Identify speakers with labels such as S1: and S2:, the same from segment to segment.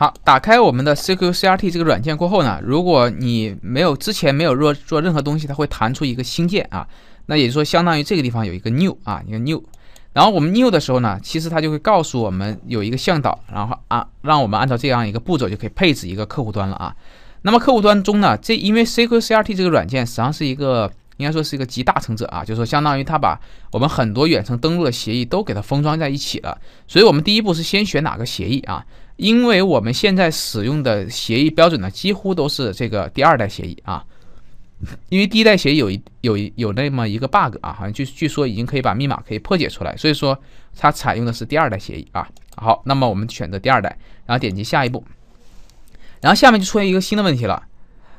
S1: 好，打开我们的 CQCRT 这个软件过后呢，如果你没有之前没有做做任何东西，它会弹出一个新建啊，那也就是说相当于这个地方有一个 New 啊，一个 New，然后我们 New 的时候呢，其实它就会告诉我们有一个向导，然后啊让我们按照这样一个步骤就可以配置一个客户端了啊。那么客户端中呢，这因为 CQCRT 这个软件实际上是一个应该说是一个集大成者啊，就是说相当于它把我们很多远程登录的协议都给它封装在一起了，所以我们第一步是先选哪个协议啊。因为我们现在使用的协议标准呢，几乎都是这个第二代协议啊。因为第一代协议有一有有那么一个 bug 啊，好像据据说已经可以把密码可以破解出来，所以说它采用的是第二代协议啊。好，那么我们选择第二代，然后点击下一步，然后下面就出现一个新的问题了。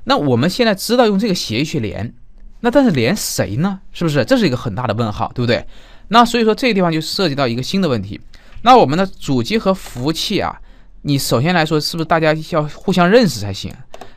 S1: 那我们现在知道用这个协议去连，那但是连谁呢？是不是？这是一个很大的问号，对不对？那所以说这个地方就涉及到一个新的问题。那我们的主机和服务器啊。你首先来说，是不是大家要互相认识才行？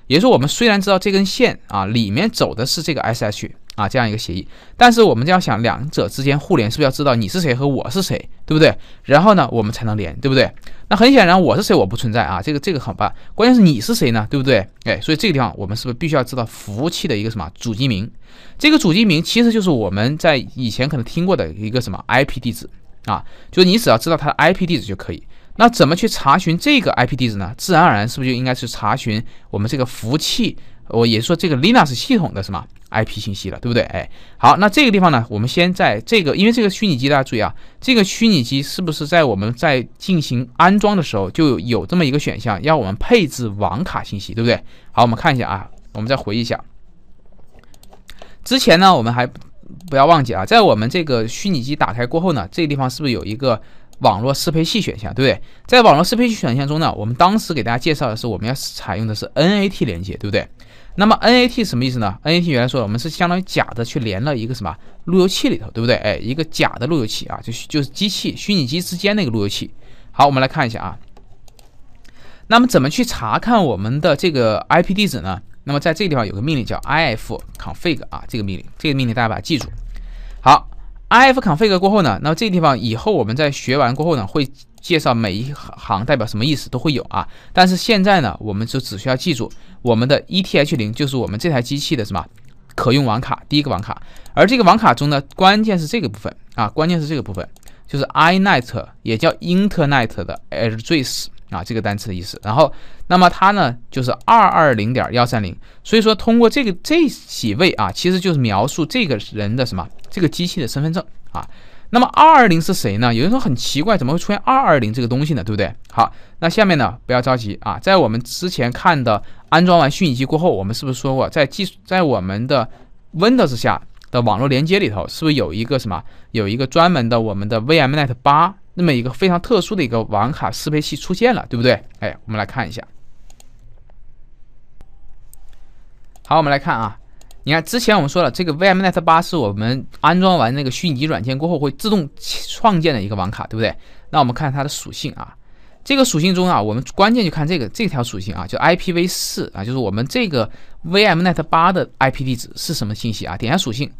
S1: 也就是说，我们虽然知道这根线啊里面走的是这个 s h 啊这样一个协议，但是我们就要想，两者之间互联是不是要知道你是谁和我是谁，对不对？然后呢，我们才能连，对不对？那很显然，我是谁我不存在啊，这个这个很棒。关键是你是谁呢，对不对？哎，所以这个地方我们是不是必须要知道服务器的一个什么主机名？这个主机名其实就是我们在以前可能听过的一个什么 IP 地址啊，就是你只要知道它的 IP 地址就可以。那怎么去查询这个 IP 地址呢？自然而然是不是就应该是查询我们这个服务器，我也说这个 Linux 系统的什么 IP 信息了，对不对？哎，好，那这个地方呢，我们先在这个，因为这个虚拟机大家注意啊，这个虚拟机是不是在我们在进行安装的时候就有这么一个选项，要我们配置网卡信息，对不对？好，我们看一下啊，我们再回忆一下，之前呢，我们还不要忘记啊，在我们这个虚拟机打开过后呢，这个地方是不是有一个？网络适配器选项，对不对？在网络适配器选项中呢，我们当时给大家介绍的是，我们要采用的是 NAT 连接，对不对？那么 NAT 什么意思呢？NAT 原来说，我们是相当于假的去连了一个什么路由器里头，对不对？哎，一个假的路由器啊，就就是机器、虚拟机之间那个路由器。好，我们来看一下啊。那么怎么去查看我们的这个 IP 地址呢？那么在这个地方有个命令叫 ifconfig 啊，这个命令，这个命令大家把它记住。好。IF c o n f i g e 过后呢，那这个地方以后我们在学完过后呢，会介绍每一行代表什么意思都会有啊。但是现在呢，我们就只需要记住我们的 ETH 零就是我们这台机器的什么可用网卡，第一个网卡。而这个网卡中呢，关键是这个部分啊，关键是这个部分就是 i n e n e t 也叫 Internet 的 Address。啊，这个单词的意思，然后，那么它呢就是二二零点幺三零，所以说通过这个这几位啊，其实就是描述这个人的什么，这个机器的身份证啊。那么二二零是谁呢？有人说很奇怪，怎么会出现二二零这个东西呢？对不对？好，那下面呢不要着急啊，在我们之前看的安装完虚拟机过后，我们是不是说过，在术在我们的 Windows 下的网络连接里头，是不是有一个什么，有一个专门的我们的 VMnet 八？那么一个非常特殊的一个网卡适配器出现了，对不对？哎，我们来看一下。好，我们来看啊，你看之前我们说了，这个 VMnet 八是我们安装完那个虚拟软件过后会自动创建的一个网卡，对不对？那我们看它的属性啊，这个属性中啊，我们关键就看这个这条属性啊，就 IPv 四啊，就是我们这个 VMnet 八的 IP 地址是什么信息啊？点下属性，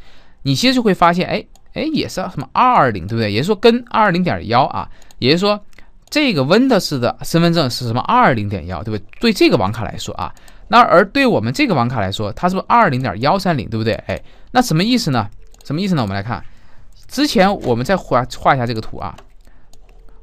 S1: 你其实就会发现，哎。哎，也是什么二二零，对不对？也是说跟二二零点幺啊，也就是说这个 Windows 的身份证是什么二二零点幺，对不对？对这个网卡来说啊，那而对我们这个网卡来说，它是不是二二零点幺三零，对不对？哎，那什么意思呢？什么意思呢？我们来看，之前我们再画画一下这个图啊，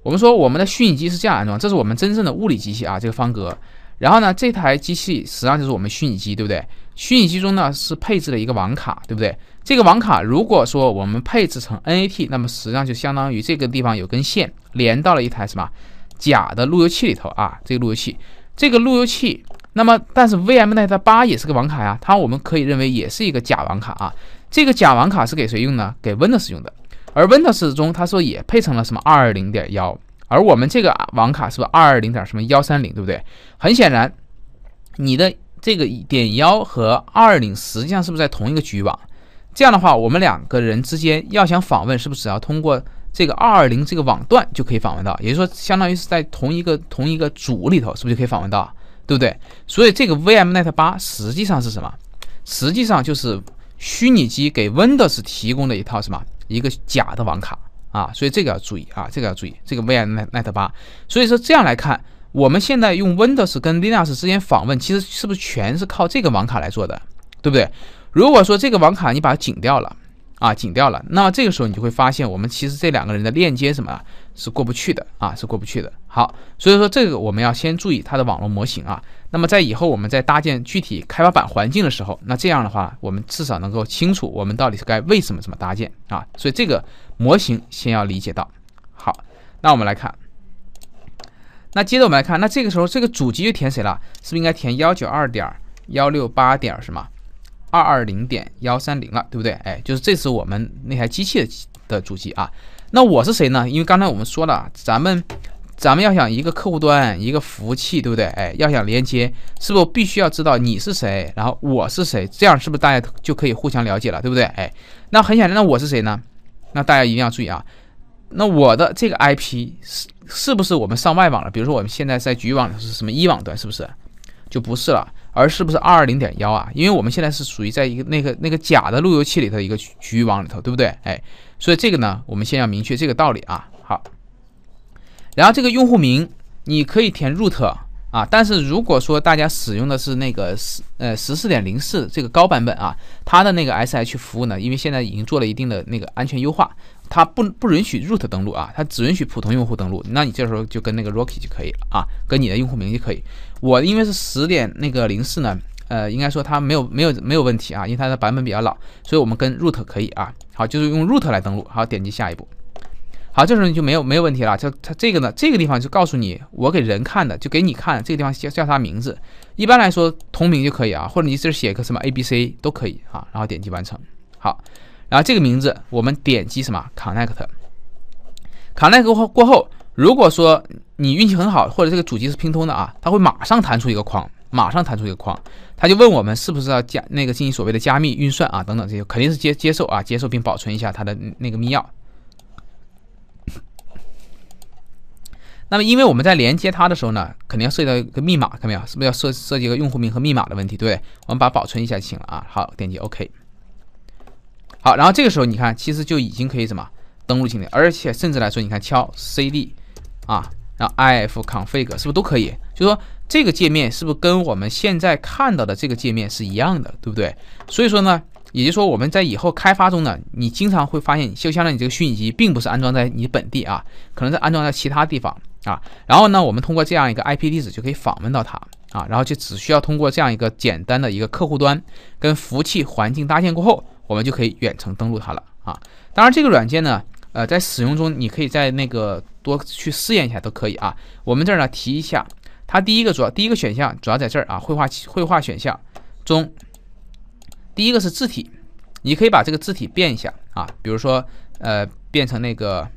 S1: 我们说我们的虚拟机是这样安装，这是我们真正的物理机器啊，这个方格，然后呢，这台机器实际上就是我们虚拟机，对不对？虚拟机中呢是配置了一个网卡，对不对？这个网卡如果说我们配置成 NAT，那么实际上就相当于这个地方有根线连到了一台什么假的路由器里头啊？这个路由器，这个路由器，那么但是 VMnet 八也是个网卡呀，它我们可以认为也是一个假网卡啊。这个假网卡是给谁用呢？给 Windows 用的。而 Windows 中他说也配成了什么二二零点幺，而我们这个网卡是不是二二零点什么幺三零，对不对？很显然，你的。这个点幺和二零实际上是不是在同一个局域网？这样的话，我们两个人之间要想访问，是不是只要通过这个二二零这个网段就可以访问到？也就是说，相当于是在同一个同一个组里头，是不是就可以访问到？对不对？所以这个 VM Net 八实际上是什么？实际上就是虚拟机给 Windows 提供的一套什么？一个假的网卡啊！所以这个要注意啊，这个要注意，这个 VM Net Net 八。所以说这样来看。我们现在用 Windows 跟 Linux 之间访问，其实是不是全是靠这个网卡来做的，对不对？如果说这个网卡你把它紧掉了，啊，紧掉了，那么这个时候你就会发现，我们其实这两个人的链接什么，是过不去的，啊，是过不去的。好，所以说这个我们要先注意它的网络模型啊。那么在以后我们在搭建具体开发板环境的时候，那这样的话，我们至少能够清楚我们到底是该为什么这么搭建啊。所以这个模型先要理解到。好，那我们来看。那接着我们来看，那这个时候这个主机就填谁了？是不是应该填幺九二点幺六八点什么二二零点幺三零了，对不对？哎，就是这是我们那台机器的的主机啊。那我是谁呢？因为刚才我们说了，咱们咱们要想一个客户端一个服务器，对不对？哎，要想连接，是不是必须要知道你是谁，然后我是谁？这样是不是大家就可以互相了解了，对不对？哎，那很显然，那我是谁呢？那大家一定要注意啊，那我的这个 IP 是。是不是我们上外网了？比如说我们现在在局域网里是什么一网端，是不是就不是了？而是不是二二零点幺啊？因为我们现在是属于在一个那个那个假的路由器里头一个局域网里头，对不对？哎，所以这个呢，我们先要明确这个道理啊。好，然后这个用户名你可以填 root 啊，但是如果说大家使用的是那个十呃十四点零四这个高版本啊，它的那个 sh 服务呢，因为现在已经做了一定的那个安全优化。它不不允许 root 登录啊，它只允许普通用户登录。那你这时候就跟那个 Rocky 就可以了啊，跟你的用户名就可以。我因为是十点那个零四呢，呃，应该说它没有没有没有问题啊，因为它的版本比较老，所以我们跟 root 可以啊。好，就是用 root 来登录，好，点击下一步。好，这时候你就没有没有问题了。就它这个呢，这个地方就告诉你，我给人看的，就给你看。这个地方叫叫啥名字？一般来说同名就可以啊，或者你这是写个什么 A B C 都可以啊，然后点击完成。好。然后这个名字，我们点击什么？Connect。Connect 过后过后，如果说你运气很好，或者这个主机是拼通的啊，它会马上弹出一个框，马上弹出一个框，他就问我们是不是要加那个进行所谓的加密运算啊，等等这些，肯定是接接受啊，接受并保存一下它的那个密钥。那么因为我们在连接它的时候呢，肯定要涉及到一个密码，看到没有？是不是要设涉及一个用户名和密码的问题？对，我们把保存一下就行了啊。好，点击 OK。然后这个时候，你看，其实就已经可以什么登录进来，而且甚至来说，你看敲 C D 啊，然后 I F config 是不是都可以？就说这个界面是不是跟我们现在看到的这个界面是一样的，对不对？所以说呢，也就是说我们在以后开发中呢，你经常会发现，就相当于你这个虚拟机，并不是安装在你本地啊，可能在安装在其他地方啊。然后呢，我们通过这样一个 IP 地址就可以访问到它啊，然后就只需要通过这样一个简单的一个客户端跟服务器环境搭建过后。我们就可以远程登录它了啊！当然，这个软件呢，呃，在使用中，你可以在那个多去试验一下都可以啊。我们这儿呢提一下，它第一个主要第一个选项主要在这儿啊，绘画绘画选项中，第一个是字体，你可以把这个字体变一下啊，比如说呃变成那个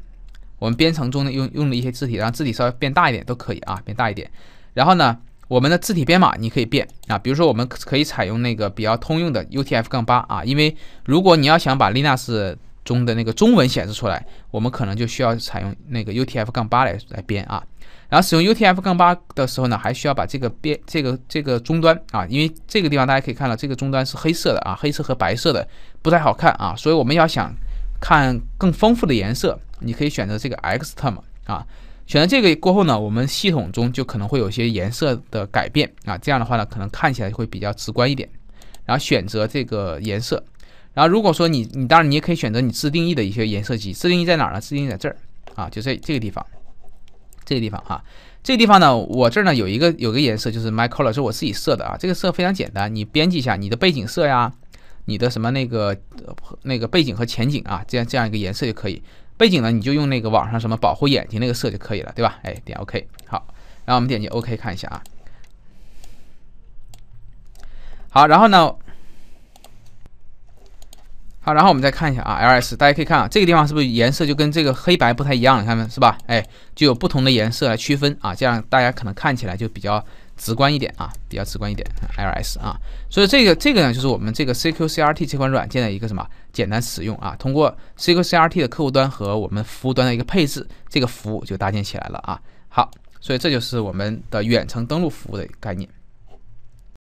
S1: 我们编程中的用用的一些字体，让字体稍微变大一点都可以啊，变大一点。然后呢？我们的字体编码你可以变啊，比如说我们可以采用那个比较通用的 UTF-8 啊，因为如果你要想把 Linux 中的那个中文显示出来，我们可能就需要采用那个 UTF-8 来来编啊。然后使用 UTF-8 的时候呢，还需要把这个编这个这个终端啊，因为这个地方大家可以看到这个终端是黑色的啊，黑色和白色的不太好看啊，所以我们要想看更丰富的颜色，你可以选择这个 Xterm 啊。选择这个过后呢，我们系统中就可能会有些颜色的改变啊，这样的话呢，可能看起来会比较直观一点。然后选择这个颜色，然后如果说你你当然你也可以选择你自定义的一些颜色机。自定义在哪儿呢？自定义在这儿啊，就在这个地方，这个地方哈，这个地方呢，我这儿呢有一个有个颜色就是 my color 是我自己设的啊，这个色非常简单，你编辑一下你的背景色呀，你的什么那个那个背景和前景啊，这样这样一个颜色就可以。背景呢，你就用那个网上什么保护眼睛那个色就可以了，对吧？哎，点 OK，好，然后我们点击 OK 看一下啊。好，然后呢？好，然后我们再看一下啊，LS，大家可以看啊，这个地方是不是颜色就跟这个黑白不太一样了？看没，是吧？哎，就有不同的颜色来区分啊，这样大家可能看起来就比较直观一点啊，比较直观一点，LS 啊。所以这个这个呢，就是我们这个 CQCRT 这款软件的一个什么简单使用啊？通过 CQCRT 的客户端和我们服务端的一个配置，这个服务就搭建起来了啊。好，所以这就是我们的远程登录服务的概念。